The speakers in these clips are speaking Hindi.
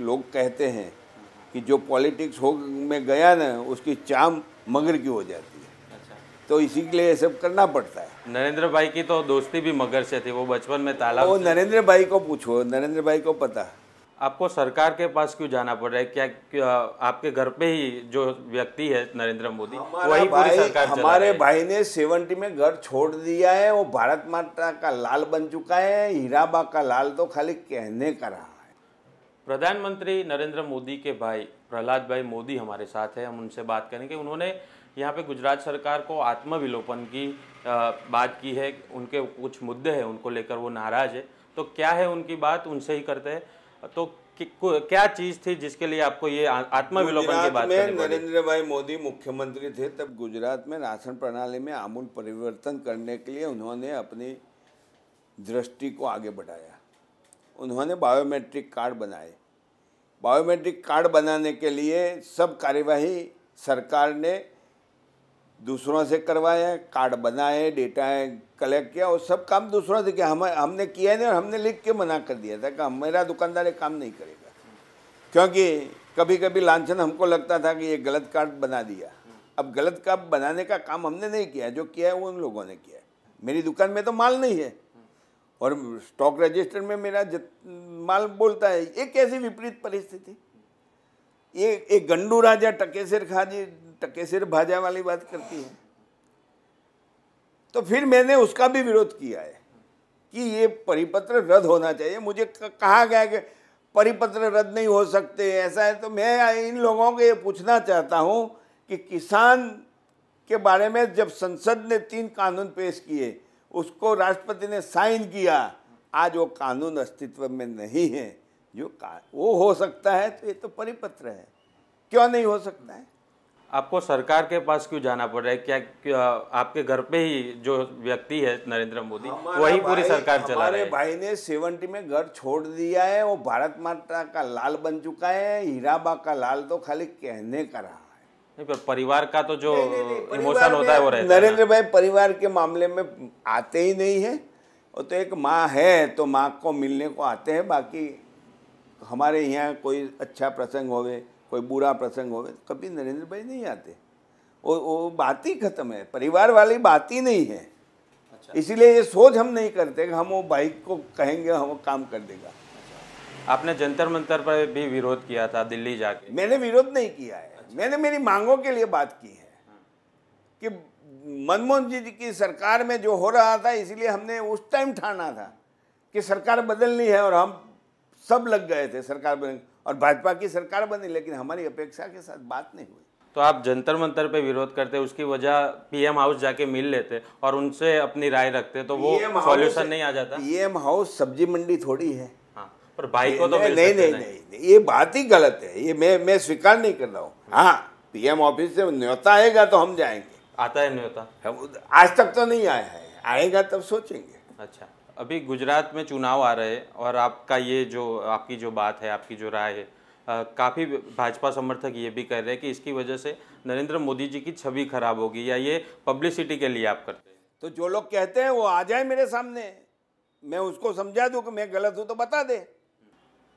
लोग कहते हैं कि जो पॉलिटिक्स हो में गया ना उसकी चाम मगर की हो जाती है अच्छा। तो इसी के लिए ये सब करना पड़ता है नरेंद्र भाई की तो दोस्ती भी मगर से थी वो बचपन में तालाब वो नरेंद्र भाई को पूछो नरेंद्र भाई को पता आपको सरकार के पास क्यों जाना पड़ रहा है क्या, क्या आपके घर पे ही जो व्यक्ति है नरेंद्र मोदी वही भाई, पूरी सरकार हमारे भाई ने सेवेंटी में घर छोड़ दिया है वो भारत माता का लाल बन चुका है हीराबा का लाल तो खाली कहने का रहा प्रधानमंत्री नरेंद्र मोदी के भाई प्रहलाद भाई मोदी हमारे साथ हैं हम उनसे बात करेंगे उन्होंने यहाँ पे गुजरात सरकार को आत्मविलोपन की बात की है उनके कुछ मुद्दे हैं उनको लेकर वो नाराज है तो क्या है उनकी बात उनसे ही करते हैं तो क्या चीज थी जिसके लिए आपको ये आत्मविलोपन की बात में नरेंद्र भाई मोदी मुख्यमंत्री थे तब गुजरात में राशन प्रणाली में आमूल परिवर्तन करने के लिए उन्होंने अपनी दृष्टि को आगे बढ़ाया उन्होंने बायोमेट्रिक कार्ड बनाए बायोमेट्रिक कार्ड बनाने के लिए सब कार्यवाही सरकार ने दूसरों से करवाया कार्ड बनाए डेटा कलेक्ट किया और सब काम दूसरों से किया हम हमने किया नहीं और हमने लिख के मना कर दिया था कि मेरा दुकानदार ये काम नहीं करेगा क्योंकि कभी कभी लाछन हमको लगता था कि ये गलत कार्ड बना दिया अब गलत कार्ड बनाने का काम हमने नहीं किया जो किया है वो उन लोगों ने किया मेरी दुकान में तो माल नहीं है और स्टॉक रजिस्टर में मेरा माल बोलता है ये कैसी विपरीत परिस्थिति ये एक गंडू राजा टके सिर जी टके सिर भाजा वाली बात करती है तो फिर मैंने उसका भी विरोध किया है कि ये परिपत्र रद्द होना चाहिए मुझे कहा गया कि परिपत्र रद्द नहीं हो सकते ऐसा है तो मैं इन लोगों को ये पूछना चाहता हूँ कि किसान के बारे में जब संसद ने तीन कानून पेश किए उसको राष्ट्रपति ने साइन किया आज वो कानून अस्तित्व में नहीं है जो वो हो सकता है तो ये तो परिपत्र है क्यों नहीं हो सकता है आपको सरकार के पास क्यों जाना पड़ रहा है क्या, क्या आपके घर पे ही जो व्यक्ति है नरेंद्र मोदी वही पूरी सरकार चला रहे भाई ने सेवेंटी में घर छोड़ दिया है वो भारत माता का लाल बन चुका है हीराबा का लाल तो खाली कहने का रहा पर परिवार का तो जो इमोशन होता है वो रहता नरेंद्र भाई परिवार के मामले में आते ही नहीं है और तो एक माँ है तो माँ को मिलने को आते हैं बाकी हमारे यहाँ कोई अच्छा प्रसंग होवे कोई बुरा प्रसंग होवे तो कभी नरेंद्र भाई नहीं आते वो वो बात ही खत्म है परिवार वाली बात ही नहीं है अच्छा। इसीलिए ये सोच हम नहीं करते कि हम वो भाई को कहेंगे हम वो काम कर देगा आपने जंतर मंतर पर भी विरोध किया था दिल्ली जाके मैंने विरोध नहीं किया है अच्छा। मैंने मेरी मांगों के लिए बात की है कि मनमोहन जी की सरकार में जो हो रहा था इसीलिए हमने उस टाइम ठाना था कि सरकार बदलनी है और हम सब लग गए थे सरकार बन और भाजपा की सरकार बनी लेकिन हमारी अपेक्षा के साथ बात नहीं हुई तो आप जंतर मंतर पे विरोध करते उसकी वजह पीएम हाउस जाके मिल लेते और उनसे अपनी राय रखते तो वो सॉल्यूशन नहीं आ जाता पीएम हाउस सब्जी मंडी थोड़ी है पर भाई को तो नहीं नहीं नहीं, नहीं नहीं ये बात ही गलत है ये मैं मैं स्वीकार नहीं कर रहा हूँ हाँ पीएम ऑफिस से न्योता आएगा तो हम जाएंगे आता है न्योता आज तक तो नहीं आया है आएगा तब सोचेंगे अच्छा अभी गुजरात में चुनाव आ रहे हैं और आपका ये जो आपकी जो बात है आपकी जो राय है काफ़ी भाजपा समर्थक ये भी कह रहे हैं कि इसकी वजह से नरेंद्र मोदी जी की छवि खराब होगी या ये पब्लिसिटी के लिए आप करते हैं तो जो लोग कहते हैं वो आ जाए मेरे सामने मैं उसको समझा दूँ कि मैं गलत हूँ तो बता दे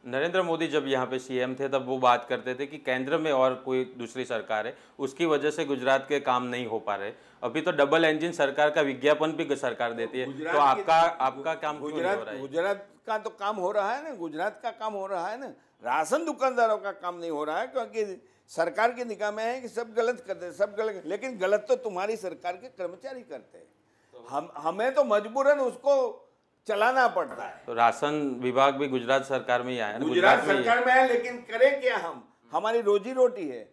नरेंद्र मोदी जब यहाँ पे सीएम थे तब वो बात करते थे कि केंद्र में और कोई दूसरी सरकार है उसकी वजह से गुजरात के काम नहीं हो पा रहे अभी तो डबल इंजन सरकार का विज्ञापन भी सरकार देती है तो आपका आपका काम गुजरात गुजरात का तो काम हो रहा है ना गुजरात का काम हो रहा है ना राशन दुकानदारों का काम नहीं हो रहा है क्योंकि सरकार के निकाह में है कि सब गलत करते हैं सब गलत लेकिन गलत तो तुम्हारी सरकार के कर्मचारी करते हैं तो- हम हमें तो मजबूरन उसको चलाना पड़ता है तो राशन विभाग भी गुजरात सरकार में ही आया गुजरात सरकार में आया लेकिन करें क्या हम हमारी रोजी रोटी है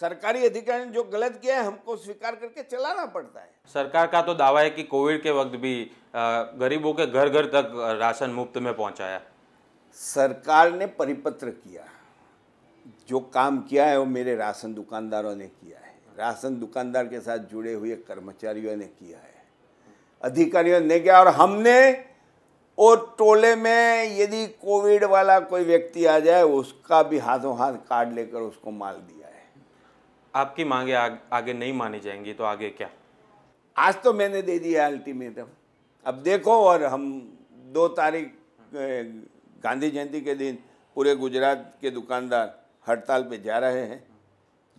सरकारी अधिकारी ने जो गलत किया है हमको स्वीकार करके चलाना पड़ता है सरकार का तो दावा है कि कोविड के वक्त भी गरीबों के घर घर तक राशन मुफ्त में पहुंचाया सरकार ने परिपत्र किया जो काम किया है वो मेरे राशन दुकानदारों ने किया है राशन दुकानदार के साथ जुड़े हुए कर्मचारियों ने किया है अधिकारियों ने किया और हमने और टोले में यदि कोविड वाला कोई व्यक्ति आ जाए उसका भी हाथों हाथ काट लेकर उसको माल दिया है आपकी मांगे आग, आगे नहीं मानी जाएंगी तो आगे क्या आज तो मैंने दे दिया अल्टीमेटम अब देखो और हम दो तारीख गांधी जयंती के दिन पूरे गुजरात के दुकानदार हड़ताल पे जा रहे हैं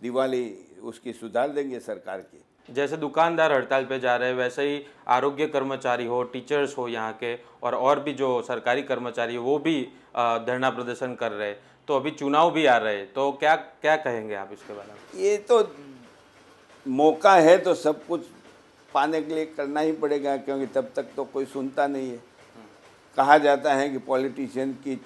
दिवाली उसकी सुधार देंगे सरकार की जैसे दुकानदार हड़ताल पे जा रहे हैं वैसे ही आरोग्य कर्मचारी हो टीचर्स हो यहाँ के और और भी जो सरकारी कर्मचारी वो भी धरना प्रदर्शन कर रहे हैं तो अभी चुनाव भी आ रहे हैं तो क्या क्या कहेंगे आप इसके बारे में ये तो मौका है तो सब कुछ पाने के लिए करना ही पड़ेगा क्योंकि तब तक तो कोई सुनता नहीं है कहा जाता है कि पॉलिटिशियन की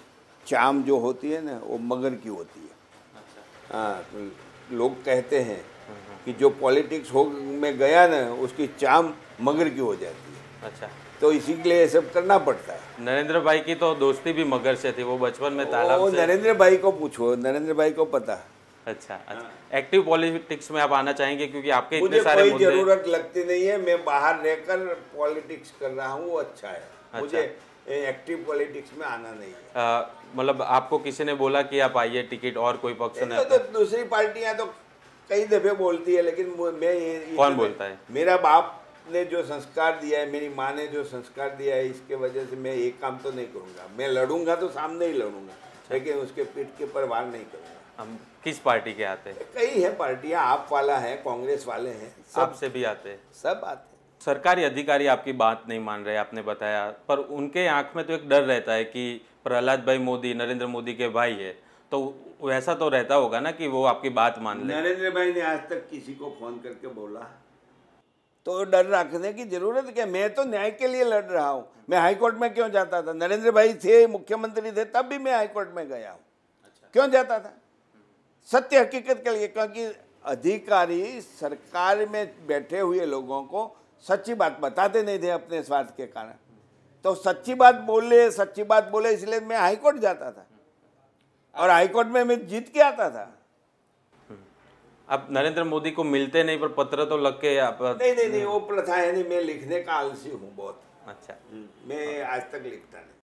चाम जो होती है ना वो मगर की होती है अच्छा। हाँ तो लोग कहते हैं हम्म। कि जो पॉलिटिक्स हो में गया ना उसकी चाम मगर की हो जाती है अच्छा तो इसी के लिए सब करना पड़ता है नरेंद्र भाई की तो दोस्ती भी मगर से थी वो बचपन में तालाब से नरेंद्र भाई को पूछो नरेंद्र भाई को पता अच्छा अच्छा एक्टिव पॉलिटिक्स में आप आना चाहेंगे क्योंकि आपके इतने सारे मुझे जरूरत लगती नहीं है मैं बाहर रहकर पॉलिटिक्स कर रहा हूँ वो अच्छा है अच्छा। मुझे एक्टिव पॉलिटिक्स में आना नहीं है मतलब आपको किसी ने बोला कि आप आइए टिकट और कोई पक्ष नहीं तो दूसरी पार्टियां तो कई दफे बोलती है लेकिन मैं ये, ये कौन बोलता है मेरा बाप ने जो संस्कार दिया है मेरी माँ ने जो संस्कार दिया है इसके वजह से मैं एक काम तो नहीं करूँगा मैं लड़ूंगा तो सामने ही लड़ूंगा अच्छा। लेकिन उसके पीठ के पर वार नहीं करूँगा हम किस पार्टी के आते हैं कई है पार्टियाँ आप वाला है कांग्रेस वाले हैं सबसे भी आते हैं सब आते हैं सरकारी अधिकारी आपकी बात नहीं मान रहे आपने बताया पर उनके आंख में तो एक डर रहता है कि प्रहलाद भाई मोदी नरेंद्र मोदी के भाई है तो वैसा तो रहता होगा ना कि वो आपकी बात मान ले नरेंद्र भाई ने आज तक किसी को फ़ोन करके बोला तो डर रखने की ज़रूरत क्या मैं तो न्याय के लिए लड़ रहा हूँ मैं हाईकोर्ट में क्यों जाता था नरेंद्र भाई थे मुख्यमंत्री थे तब भी मैं हाईकोर्ट में गया हूँ अच्छा। क्यों जाता था सत्य हकीकत के लिए क्योंकि अधिकारी सरकार में बैठे हुए लोगों को सच्ची बात बताते नहीं थे अपने स्वार्थ के कारण तो सच्ची बात बोले सच्ची बात बोले इसलिए मैं हाईकोर्ट जाता था और हाईकोर्ट में अमित जीत के आता था अब नरेंद्र मोदी को मिलते नहीं पर पत्र तो लग के आप नहीं नहीं नहीं वो प्रथा है नहीं मैं लिखने का आलसी हूँ बहुत अच्छा मैं आज तक लिखता नहीं